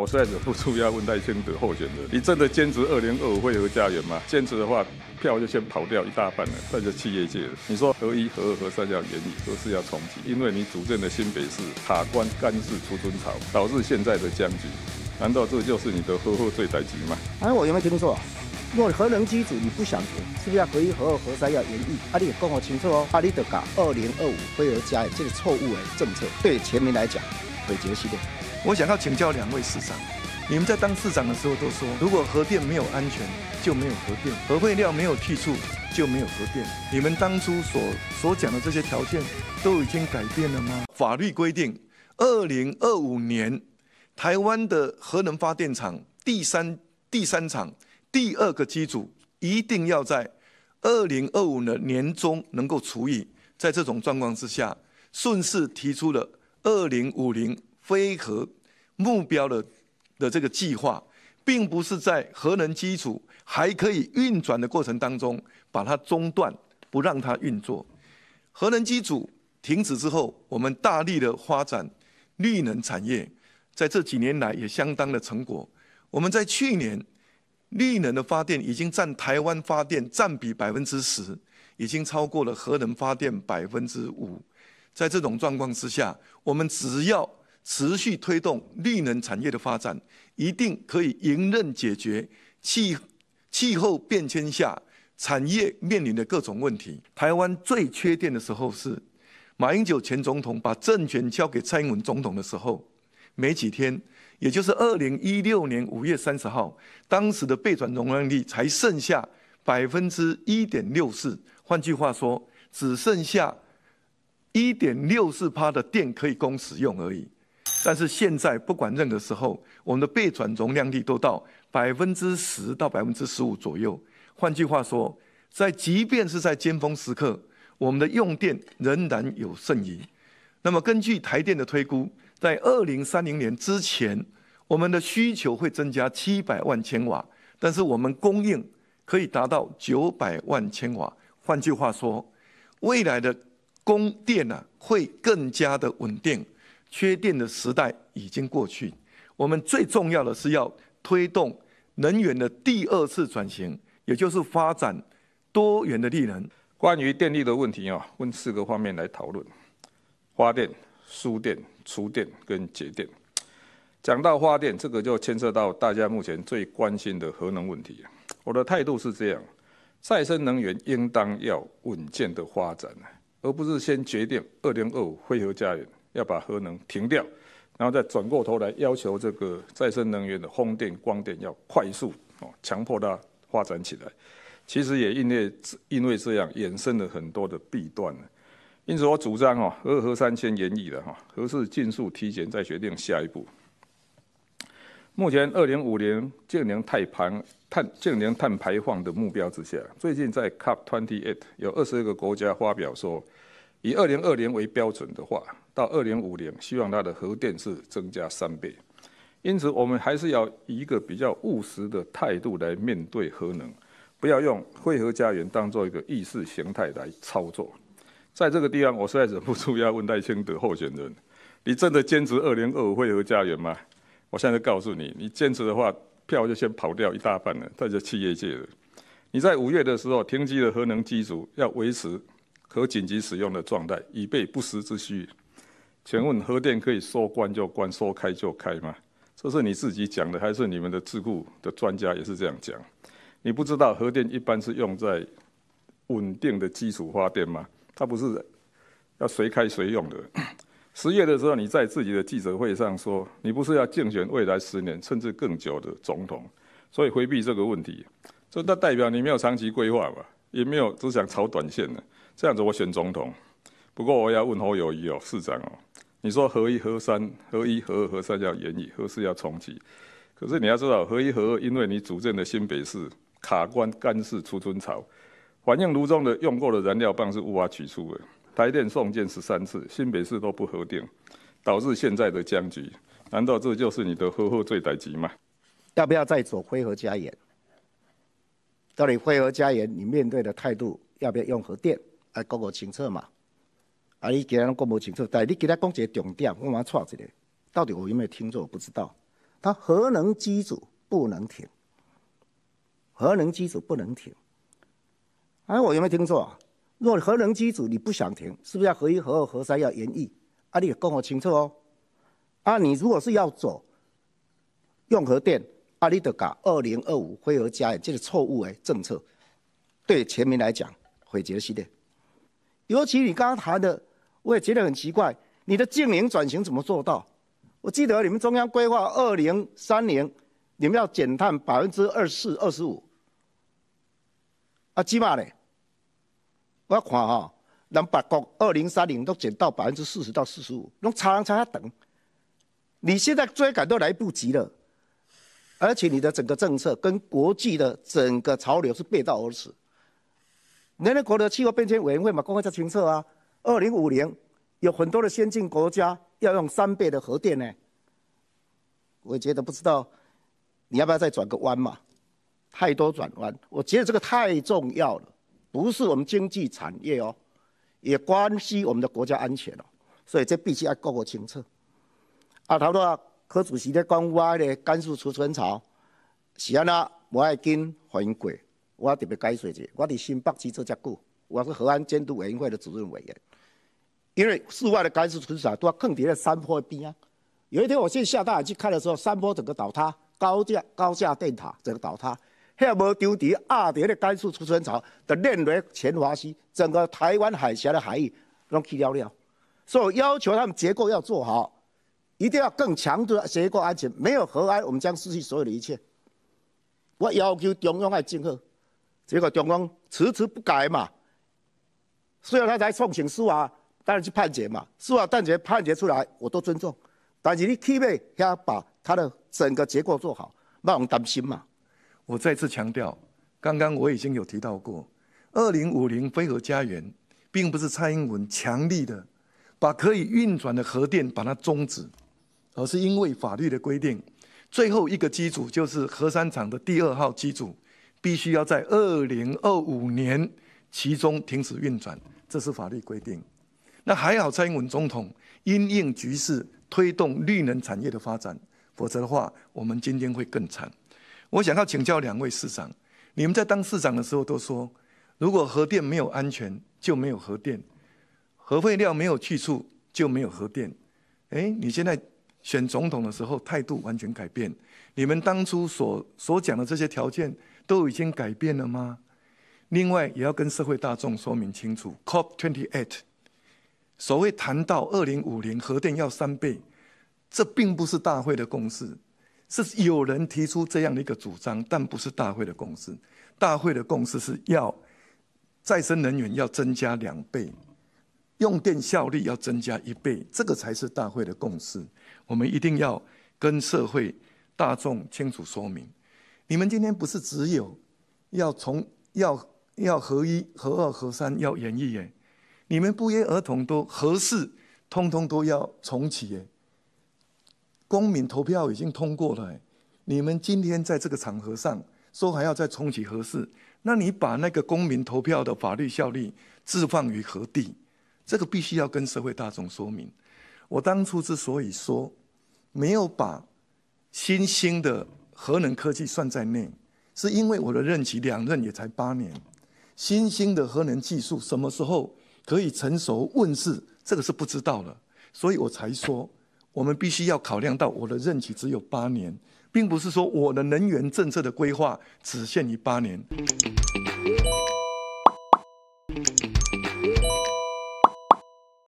我实在忍不住要问戴清德候选人：你真的坚持二零二五会和家园吗？坚持的话，票就先跑掉一大半了。那就企业界，你说合一、合二、合三要演义，都是要重启，因为你主政的新北市，塔关干事出尊朝，导致现在的僵局。难道这就是你的呵护最大值吗？哎，我有没有听错？因为核能机组你不想停，是不是要合一、合二、合三要演义？阿力，跟我清楚哦，阿里得搞二零二五会和家园这个错误的政策，对全民来讲，毁节系列。我想要请教两位市长，你们在当市长的时候都说，如果核电没有安全，就没有核电；核废料没有去处，就没有核电。你们当初所所讲的这些条件，都已经改变了吗？法律规定，二零二五年，台湾的核能发电厂第三第三厂第二个机组一定要在二零二五的年中能够除以。在这种状况之下，顺势提出了二零五零。飞核目标的的这个计划，并不是在核能基础还可以运转的过程当中，把它中断，不让它运作。核能机组停止之后，我们大力的发展绿能产业，在这几年来也相当的成果。我们在去年，绿能的发电已经占台湾发电占比百分之十，已经超过了核能发电百分之五。在这种状况之下，我们只要持续推动绿能产业的发展，一定可以迎刃解决气气候变迁下产业面临的各种问题。台湾最缺电的时候是马英九前总统把政权交给蔡英文总统的时候，没几天，也就是二零一六年五月三十号，当时的备转容量率才剩下百分之一点六四，换句话说，只剩下一点六四帕的电可以供使用而已。但是现在，不管任何时候，我们的备转容量率都到百分之十到百分之十五左右。换句话说，在即便是在尖峰时刻，我们的用电仍然有剩余。那么，根据台电的推估，在二零三零年之前，我们的需求会增加七百万千瓦，但是我们供应可以达到九百万千瓦。换句话说，未来的供电呢，会更加的稳定。缺电的时代已经过去，我们最重要的是要推动能源的第二次转型，也就是发展多元的利能。关于电力的问题啊，分四个方面来讨论：发电、输电、储电跟节电。讲到发电，这个就牵涉到大家目前最关心的核能问题。我的态度是这样：再生能源应当要稳健的发展，而不是先决定二零二五会和家园。要把核能停掉，然后再转过头来要求这个再生能源的风电、光电要快速哦，强迫它发展起来。其实也因为因为这样衍生了很多的弊端呢。因此，我主张哦，二核三千延议了哈，核是尽速提前再决定下一步。目前，二零五零净零碳排碳净零碳排放的目标之下，最近在 Cup Twenty Eight 有二十二个国家发表说，以二零二零为标准的话。到二零五零，希望它的核电是增加三倍。因此，我们还是要以一个比较务实的态度来面对核能，不要用“汇合家园”当做一个意识形态来操作。在这个地方，我实在忍不住要问戴清的候选人：“你真的坚持二零二五汇合家园吗？”我现在告诉你，你坚持的话，票就先跑掉一大半了，这就企业界了。你在五月的时候，停机的核能机组要维持可紧急使用的状态，以备不时之需。请问核电可以说关就关，说开就开吗？这是你自己讲的，还是你们的智库的专家也是这样讲？你不知道核电一般是用在稳定的基础发电吗？它不是要随开随用的。十月的时候你在自己的记者会上说，你不是要竞选未来十年甚至更久的总统，所以回避这个问题，这那代表你没有长期规划嘛？也没有只想炒短线的。这样子我选总统，不过我要问候友谊哦，市长哦。你说合一合三，合一合二合三要延役，合四要重启。可是你要知道，合一合二，因为你主政的新北市卡关干事出春潮，反映炉中的用过的燃料棒是无法取出的。台电送电十三次，新北市都不核定，导致现在的僵局。难道这就是你的呵呵罪代级吗？要不要再做灰和加盐？到底灰和加盐，你面对的态度要不要用核电来搞个清测嘛？啊！你给他讲不清楚，但你给他讲一个重点，我冇错一个，到底我有没有听错？我不知道。他核能机组不能停，核能机组不能停。哎，我有没有听错？若核能机组你不想停，是不是要核一、核二、核三要延役？啊，你讲我清楚哦。啊，你如果是要走用核电，啊，你得搞二零二五灰核加，这是错误哎，政策对全民来讲毁节系列。尤其你刚刚谈的。我也觉得很奇怪，你的净零转型怎么做到？我记得你们中央规划二零三零，你们要减碳百分之二十四、二十五。啊，起码呢，我看哈，能把国二零三零都减到百分之四十到四十五，差长长下等。你现在追赶都来不及了，而且你的整个政策跟国际的整个潮流是背道而驰。联合国的气候变迁委员会嘛，公开在评测啊。二零五零，有很多的先进国家要用三倍的核电呢。我觉得不知道你要不要再转个弯嘛？太多转弯，我觉得这个太重要了，不是我们经济产业哦，也关系我们的国家安全哦，所以这必须要搞个清楚。阿头啊，柯主席在讲我咧，甘肃出存潮，是安那无爱紧环过，我特别解释一下，我伫新北市做这久，我是河岸监督委员会的主任委员。因为室外的干存储啊，都要更叠在山坡边啊。有一天我去下大海去看的时候，山坡整个倒塌，高架高架电塔整个倒塌，遐无丢掉二叠的干储存槽的链轮全华西整个台湾海峡的海域拢去了了。所以要求他们结构要做好，一定要更强的结构安全，没有核安，我们将失去所有的一切。我要求中央来整合，结果中央迟迟不改嘛，所以他才送请施啊，当然去判决嘛，司法判决判决出来，我都尊重。但是你起码要把它的整个结构做好，我用担心嘛。我再次强调，刚刚我已经有提到过，二零五零飞核家园，并不是蔡英文强力的把可以运转的核电把它终止，而是因为法律的规定，最后一个机组就是核三厂的第二号机组，必须要在二零二五年其中停止运转，这是法律规定。那还好，蔡英文总统因应局势推动绿能产业的发展，否则的话，我们今天会更惨。我想要请教两位市长，你们在当市长的时候都说，如果核电没有安全，就没有核电；核废料没有去处，就没有核电。哎，你现在选总统的时候态度完全改变，你们当初所所讲的这些条件都已经改变了吗？另外，也要跟社会大众说明清楚，COP28。所谓谈到二零五零核电要三倍，这并不是大会的共识，是有人提出这样的一个主张，但不是大会的共识。大会的共识是要再生能源要增加两倍，用电效率要增加一倍，这个才是大会的共识。我们一定要跟社会大众清楚说明，你们今天不是只有要从要要合一、合二、合三，要演一演。你们不约而同都合适，通通都要重启。耶。公民投票已经通过了，你们今天在这个场合上说还要再重启合适，那你把那个公民投票的法律效力置放于何地？这个必须要跟社会大众说明。我当初之所以说没有把新兴的核能科技算在内，是因为我的任期两任也才八年，新兴的核能技术什么时候？可以成熟问世，这个是不知道了，所以我才说，我们必须要考量到我的任期只有八年，并不是说我的能源政策的规划只限于八年。